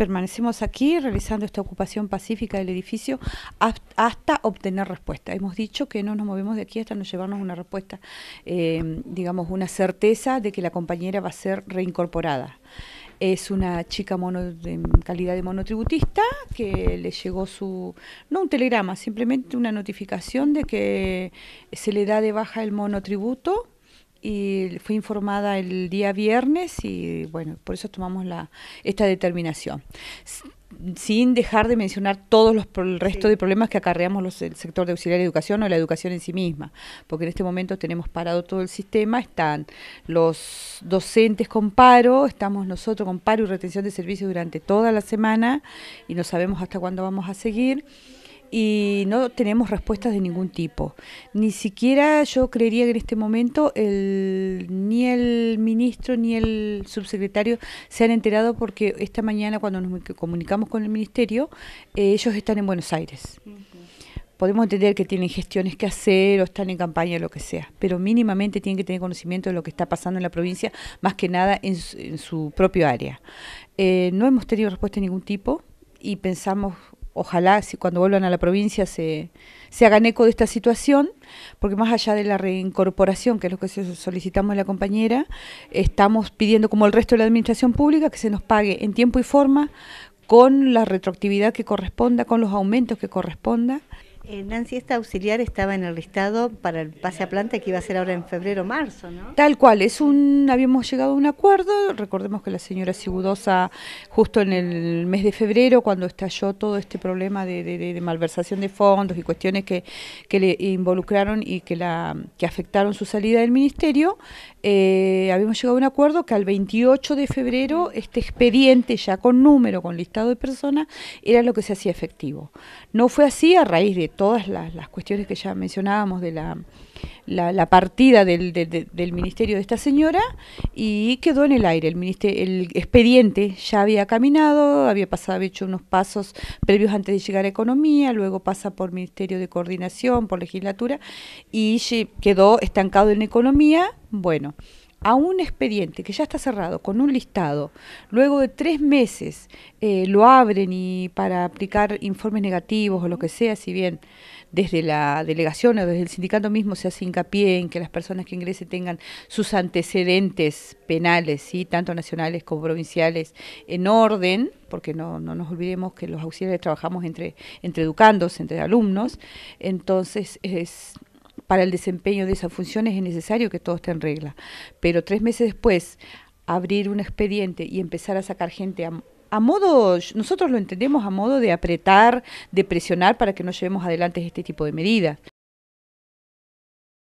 permanecemos aquí realizando esta ocupación pacífica del edificio hasta obtener respuesta. Hemos dicho que no nos movemos de aquí hasta no llevarnos una respuesta, eh, digamos, una certeza de que la compañera va a ser reincorporada. Es una chica mono, de calidad de monotributista que le llegó su, no un telegrama, simplemente una notificación de que se le da de baja el monotributo y fui informada el día viernes y bueno, por eso tomamos esta determinación. Sin dejar de mencionar todos los el resto de problemas que acarreamos los, el sector de auxiliar de educación o la educación en sí misma, porque en este momento tenemos parado todo el sistema, están los docentes con paro, estamos nosotros con paro y retención de servicios durante toda la semana y no sabemos hasta cuándo vamos a seguir y no tenemos respuestas de ningún tipo. Ni siquiera yo creería que en este momento ni el ministro ni el subsecretario se han enterado porque esta mañana cuando nos comunicamos con el ministerio, eh, ellos están en Buenos Aires. Podemos entender que tienen gestiones que hacer o están en campaña, o lo que sea, pero mínimamente tienen que tener conocimiento de lo que está pasando en la provincia, más que nada en su, propio área. Eh, no hemos tenido respuesta de ningún tipo y pensamos ojalá si cuando vuelvan a la provincia se, se hagan eco de esta situación, porque más allá de la reincorporación, que es lo que solicitamos la compañera, estamos pidiendo, como el resto de la administración pública, que se nos pague en tiempo y forma, con la retroactividad que corresponda, con los aumentos que corresponda. Eh, Nancy, esta auxiliar estaba en el listado para el pase a planta que iba a ser ahora en febrero marzo, ¿no? Tal cual, es un, habíamos llegado a un acuerdo, recordemos que la señora Sigudosa, justo en el mes de febrero, cuando estalló todo este problema de, malversación de fondos y cuestiones que, le involucraron y que, la, afectaron su salida del ministerio, eh, habíamos llegado a un acuerdo que al 28 de febrero este expediente ya con número, con listado de personas, era lo que se hacía efectivo. No fue así a raíz de todas las, cuestiones que ya mencionábamos de la, partida del, ministerio de esta señora y quedó en el aire. El, el expediente ya había caminado, había pasado, había hecho unos pasos previos antes de llegar a Economía, luego pasa por Ministerio de Coordinación, por Legislatura y quedó estancado en Economía. Bueno, a un expediente que ya está cerrado con un listado, luego de tres meses eh, lo abren y para aplicar informes negativos o lo que sea, si bien desde la delegación o desde el sindicato mismo se hace hincapié en que las personas que ingresen tengan sus antecedentes penales, ¿sí? tanto nacionales como provinciales, en orden, porque no, nos olvidemos que los auxiliares trabajamos entre, entre educandos, entre alumnos, entonces es para el desempeño de esas funciones es necesario que todo esté en regla. Pero tres meses después, abrir un expediente y empezar a sacar gente a, a modo, nosotros lo entendemos a modo de apretar, de presionar para que no llevemos adelante este tipo de medidas.